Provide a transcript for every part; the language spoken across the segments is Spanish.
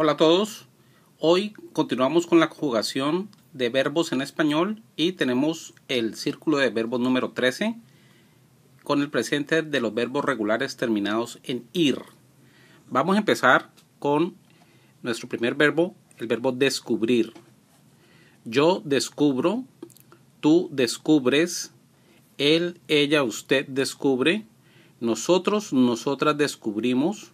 Hola a todos. Hoy continuamos con la conjugación de verbos en español y tenemos el círculo de verbos número 13 con el presente de los verbos regulares terminados en ir. Vamos a empezar con nuestro primer verbo, el verbo descubrir. Yo descubro, tú descubres, él, ella, usted descubre, nosotros, nosotras descubrimos,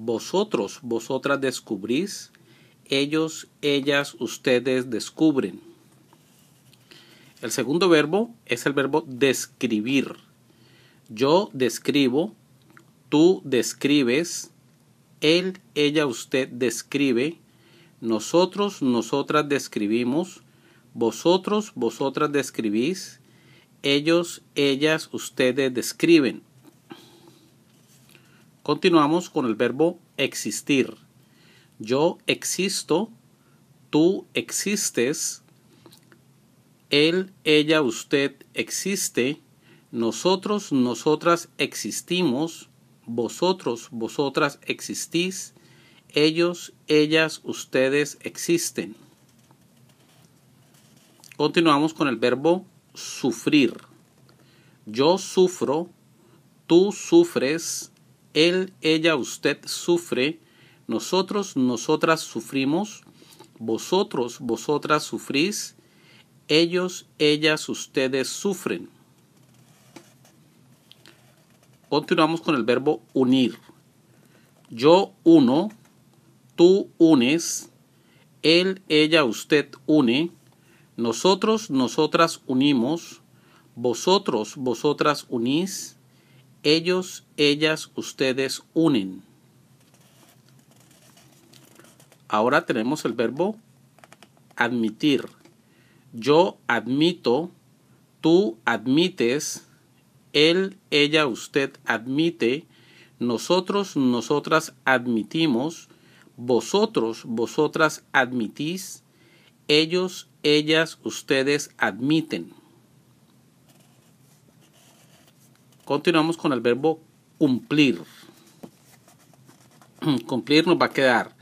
vosotros, vosotras descubrís, ellos, ellas, ustedes descubren. El segundo verbo es el verbo describir. Yo describo, tú describes, él, ella, usted describe, nosotros, nosotras describimos, vosotros, vosotras describís, ellos, ellas, ustedes describen. Continuamos con el verbo existir. Yo existo, tú existes, él, ella, usted existe, nosotros, nosotras existimos, vosotros, vosotras existís, ellos, ellas, ustedes existen. Continuamos con el verbo sufrir. Yo sufro, tú sufres, él, ella, usted sufre, nosotros, nosotras sufrimos, vosotros, vosotras sufrís, ellos, ellas, ustedes sufren. Continuamos con el verbo unir. Yo uno, tú unes, él, ella, usted une, nosotros, nosotras unimos, vosotros, vosotras unís, ellos, ellas, ustedes unen. Ahora tenemos el verbo admitir. Yo admito, tú admites, él, ella, usted admite, nosotros, nosotras admitimos, vosotros, vosotras admitís, ellos, ellas, ustedes admiten. Continuamos con el verbo cumplir. Cumplir nos va a quedar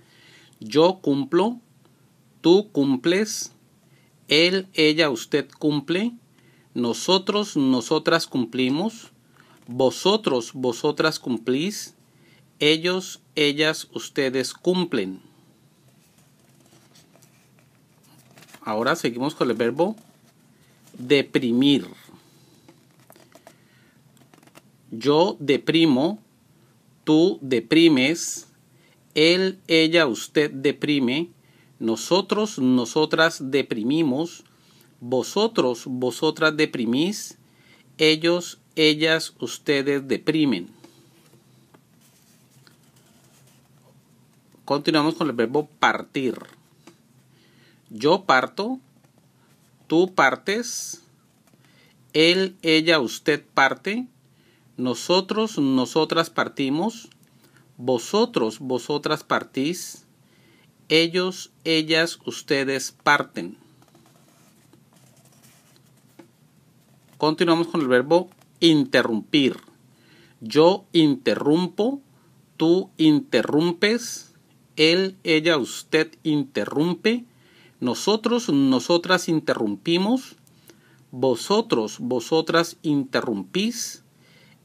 yo cumplo, tú cumples, él, ella, usted cumple, nosotros, nosotras cumplimos, vosotros, vosotras cumplís, ellos, ellas, ustedes cumplen. Ahora seguimos con el verbo deprimir. Yo deprimo, tú deprimes, él, ella, usted deprime, nosotros, nosotras deprimimos, vosotros, vosotras deprimís, ellos, ellas, ustedes deprimen. Continuamos con el verbo partir. Yo parto, tú partes, él, ella, usted parte, nosotros, nosotras partimos. Vosotros, vosotras partís. Ellos, ellas, ustedes parten. Continuamos con el verbo interrumpir. Yo interrumpo, tú interrumpes, él, ella, usted interrumpe, nosotros, nosotras interrumpimos, vosotros, vosotras interrumpís,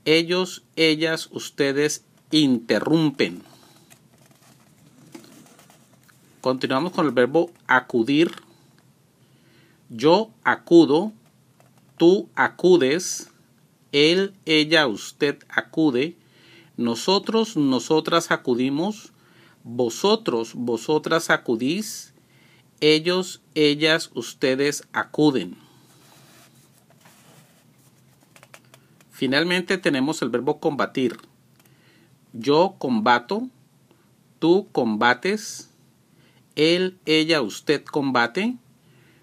ellos, ellas, ustedes interrumpen. Continuamos con el verbo acudir. Yo acudo, tú acudes, él, ella, usted acude, nosotros, nosotras acudimos, vosotros, vosotras acudís, ellos, ellas, ustedes acuden. Finalmente tenemos el verbo combatir. Yo combato, tú combates, él, ella, usted combate,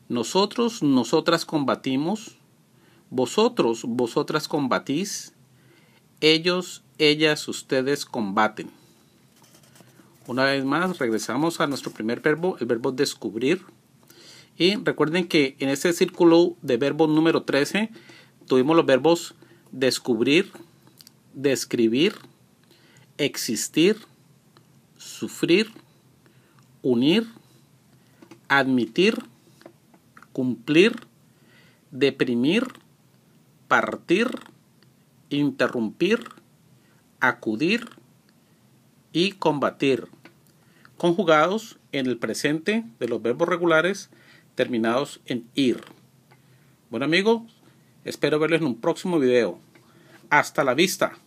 nosotros, nosotras combatimos, vosotros, vosotras combatís, ellos, ellas, ustedes combaten. Una vez más, regresamos a nuestro primer verbo, el verbo descubrir. Y recuerden que en este círculo de verbo número 13 tuvimos los verbos descubrir, describir, existir, sufrir, unir, admitir, cumplir, deprimir, partir, interrumpir, acudir y combatir, conjugados en el presente de los verbos regulares terminados en ir. Bueno amigos, Espero verlos en un próximo video. Hasta la vista.